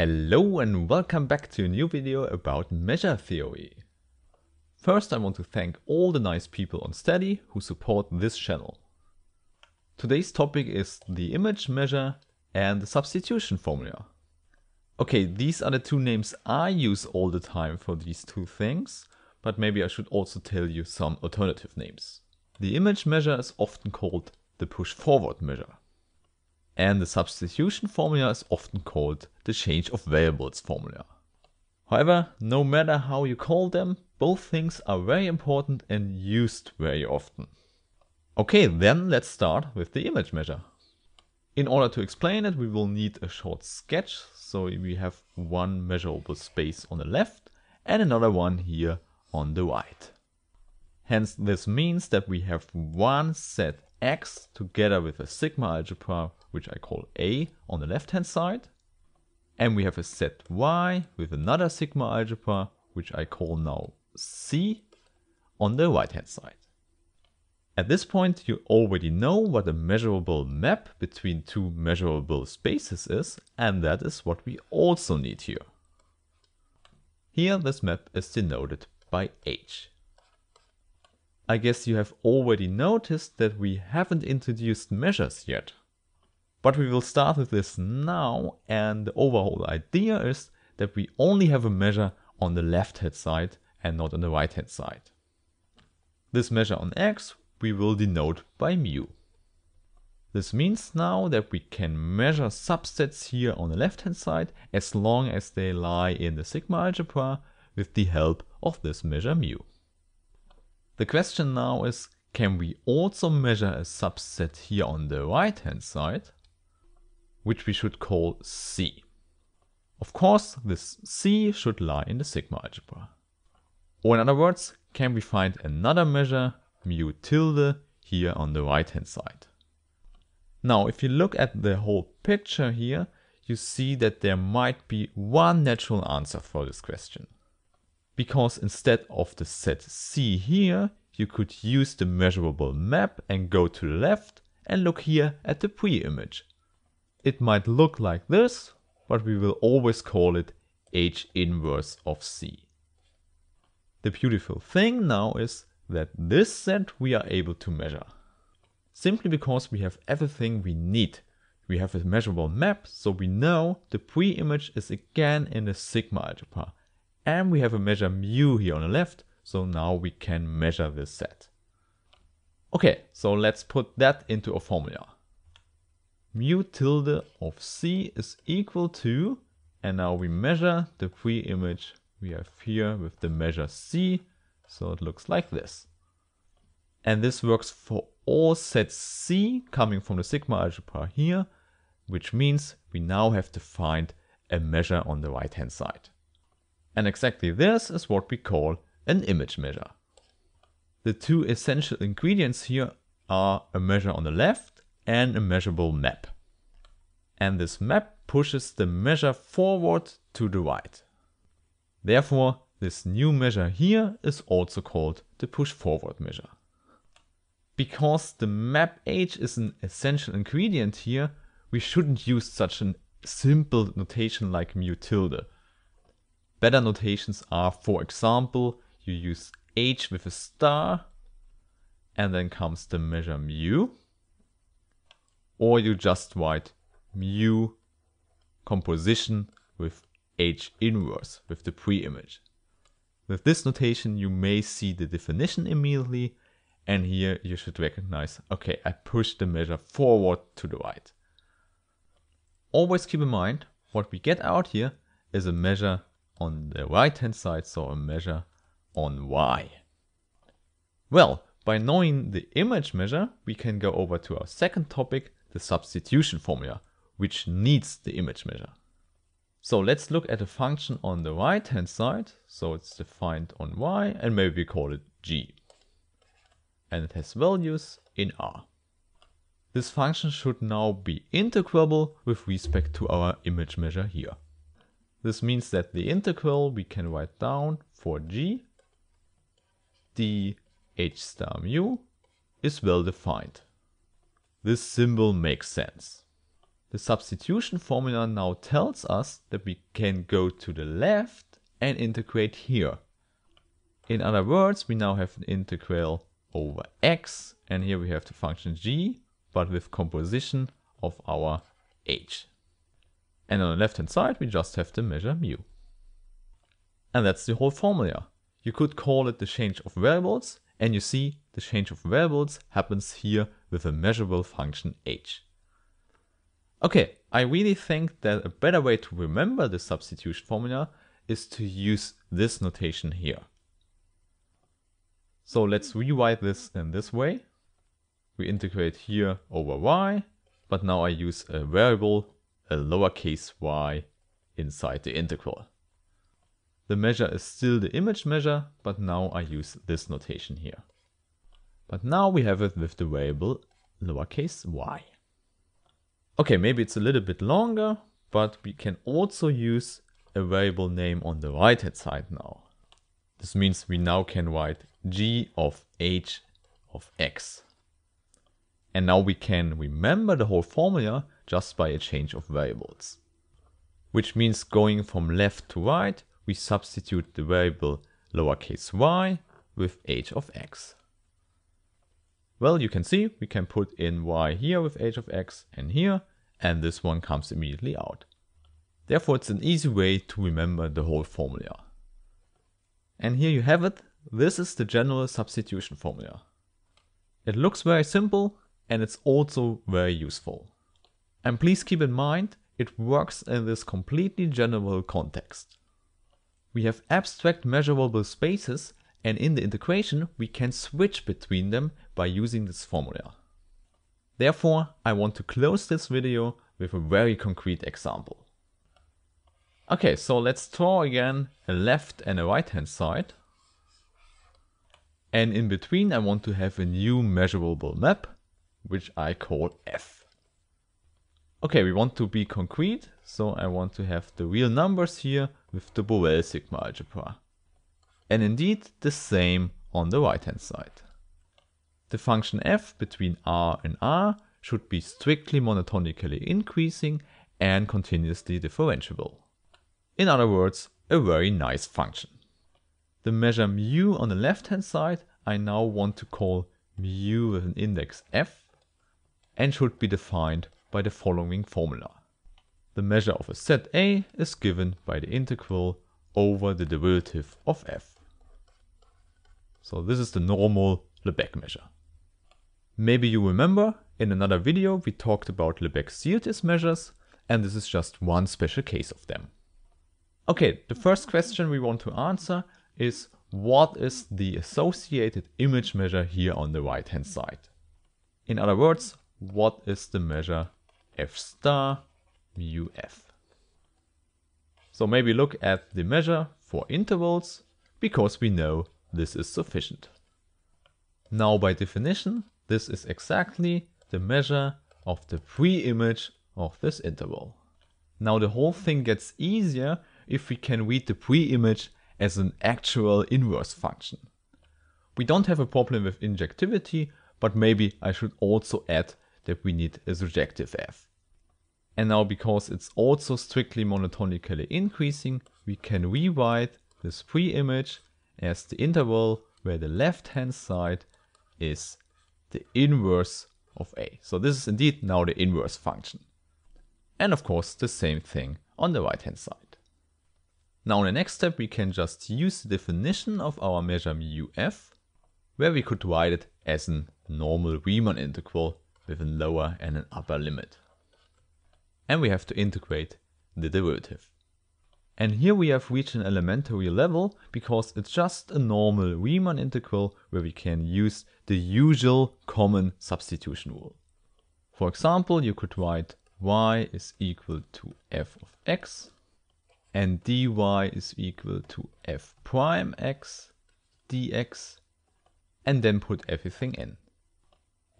Hello and welcome back to a new video about measure theory. First I want to thank all the nice people on Steady who support this channel. Today's topic is the image measure and the substitution formula. Okay, these are the two names I use all the time for these two things, but maybe I should also tell you some alternative names. The image measure is often called the push forward measure and the substitution formula is often called the change of variables formula. However, no matter how you call them, both things are very important and used very often. Okay, then let's start with the image measure. In order to explain it, we will need a short sketch. So we have one measurable space on the left and another one here on the right. Hence this means that we have one set x together with a sigma algebra which I call A on the left hand side. And we have a set Y with another sigma algebra, which I call now C on the right hand side. At this point, you already know what a measurable map between two measurable spaces is, and that is what we also need here. Here, this map is denoted by H. I guess you have already noticed that we haven't introduced measures yet. But we will start with this now and the overall idea is that we only have a measure on the left hand side and not on the right hand side. This measure on x we will denote by mu. This means now that we can measure subsets here on the left hand side as long as they lie in the sigma algebra with the help of this measure mu. The question now is can we also measure a subset here on the right hand side? which we should call C. Of course, this C should lie in the sigma algebra. Or in other words, can we find another measure, mu tilde, here on the right hand side? Now, if you look at the whole picture here, you see that there might be one natural answer for this question. Because instead of the set C here, you could use the measurable map and go to the left and look here at the pre-image, it might look like this, but we will always call it H inverse of C. The beautiful thing now is that this set we are able to measure. Simply because we have everything we need. We have a measurable map, so we know the pre-image is again in the sigma algebra. And we have a measure mu here on the left, so now we can measure this set. Okay, so let's put that into a formula mu tilde of C is equal to, and now we measure the pre-image we have here with the measure C, so it looks like this. And this works for all sets C coming from the sigma algebra here, which means we now have to find a measure on the right hand side. And exactly this is what we call an image measure. The two essential ingredients here are a measure on the left and a measurable map. And this map pushes the measure forward to the right. Therefore, this new measure here is also called the push forward measure. Because the map age is an essential ingredient here, we shouldn't use such a simple notation like mu tilde. Better notations are, for example, you use h with a star, and then comes the measure mu, or you just write mu composition with H inverse with the pre-image. With this notation you may see the definition immediately and here you should recognize, okay, I pushed the measure forward to the right. Always keep in mind, what we get out here is a measure on the right hand side, so a measure on y. Well, by knowing the image measure, we can go over to our second topic, the substitution formula, which needs the image measure. So let's look at a function on the right hand side. So it's defined on y and maybe we call it g. And it has values in R. This function should now be integrable with respect to our image measure here. This means that the integral we can write down for g d h star mu is well defined. This symbol makes sense. The substitution formula now tells us that we can go to the left and integrate here. In other words, we now have an integral over x and here we have the function g but with composition of our h. And on the left hand side we just have the measure mu. And that's the whole formula. You could call it the change of variables and you see the change of variables happens here with a measurable function h. Okay, I really think that a better way to remember the substitution formula is to use this notation here. So let's rewrite this in this way. We integrate here over y, but now I use a variable, a lowercase y, inside the integral. The measure is still the image measure, but now I use this notation here. But now we have it with the variable lowercase y. Okay, maybe it's a little bit longer, but we can also use a variable name on the right hand side now. This means we now can write g of h of x. And now we can remember the whole formula just by a change of variables. Which means going from left to right we substitute the variable lowercase y with h of x. Well, you can see we can put in y here with h of x and here, and this one comes immediately out. Therefore, it's an easy way to remember the whole formula. And here you have it. This is the general substitution formula. It looks very simple and it's also very useful. And please keep in mind, it works in this completely general context we have abstract measurable spaces and in the integration we can switch between them by using this formula. Therefore, I want to close this video with a very concrete example. Okay, so let's draw again a left and a right hand side. And in between I want to have a new measurable map, which I call F. Okay, we want to be concrete, so I want to have the real numbers here with the Borel sigma algebra. And indeed the same on the right hand side. The function f between R and R should be strictly monotonically increasing and continuously differentiable. In other words, a very nice function. The measure mu on the left hand side I now want to call mu with an index f and should be defined by the following formula the measure of a set A is given by the integral over the derivative of f. So this is the normal Lebesgue measure. Maybe you remember, in another video we talked about Lebesgue-Ciotis measures, and this is just one special case of them. Okay, the first question we want to answer is what is the associated image measure here on the right hand side? In other words, what is the measure f star mu f. So maybe look at the measure for intervals, because we know this is sufficient. Now by definition, this is exactly the measure of the pre-image of this interval. Now the whole thing gets easier if we can read the pre-image as an actual inverse function. We don't have a problem with injectivity, but maybe I should also add that we need a surjective f. And now because it's also strictly monotonically increasing, we can rewrite this pre-image as the interval where the left-hand side is the inverse of a. So this is indeed now the inverse function. And of course the same thing on the right hand side. Now in the next step we can just use the definition of our measure mu f, where we could write it as a normal Riemann integral with a lower and an upper limit and we have to integrate the derivative. And here we have reached an elementary level because it's just a normal Riemann integral where we can use the usual common substitution rule. For example, you could write y is equal to f of x and dy is equal to f prime x dx and then put everything in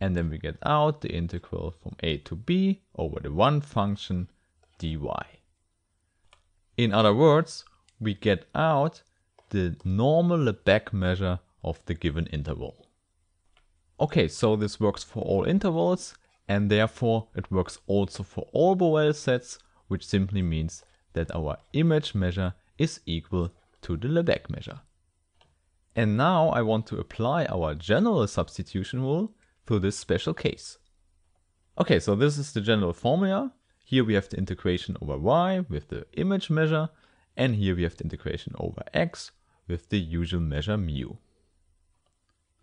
and then we get out the integral from a to b over the one function dy. In other words, we get out the normal Lebesgue measure of the given interval. Okay, so this works for all intervals and therefore it works also for all Borel sets, which simply means that our image measure is equal to the Lebesgue measure. And now I want to apply our general substitution rule for this special case. Okay, so this is the general formula. Here we have the integration over y with the image measure, and here we have the integration over x with the usual measure mu.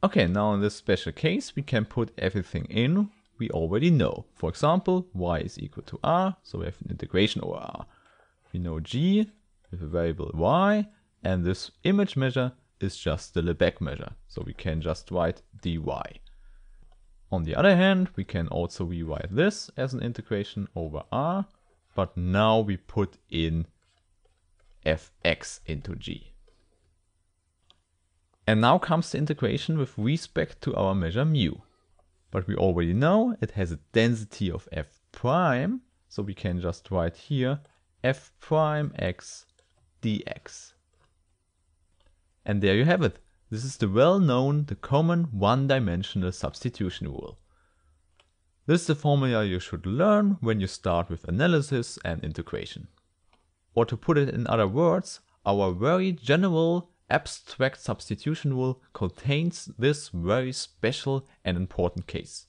Okay, now in this special case we can put everything in we already know. For example, y is equal to r, so we have an integration over r. We know g with a variable y, and this image measure is just the Lebesgue measure, so we can just write dy. On the other hand, we can also rewrite this as an integration over r, but now we put in fx into g. And now comes the integration with respect to our measure mu. But we already know it has a density of f prime, so we can just write here f prime x dx. And there you have it. This is the well-known, the common one-dimensional substitution rule. This is the formula you should learn when you start with analysis and integration. Or to put it in other words, our very general abstract substitution rule contains this very special and important case.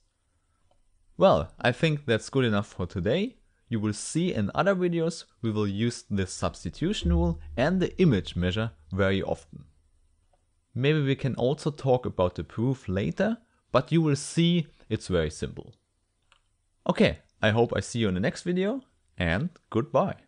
Well, I think that's good enough for today. You will see in other videos we will use this substitution rule and the image measure very often. Maybe we can also talk about the proof later, but you will see it's very simple. Okay, I hope I see you in the next video and goodbye.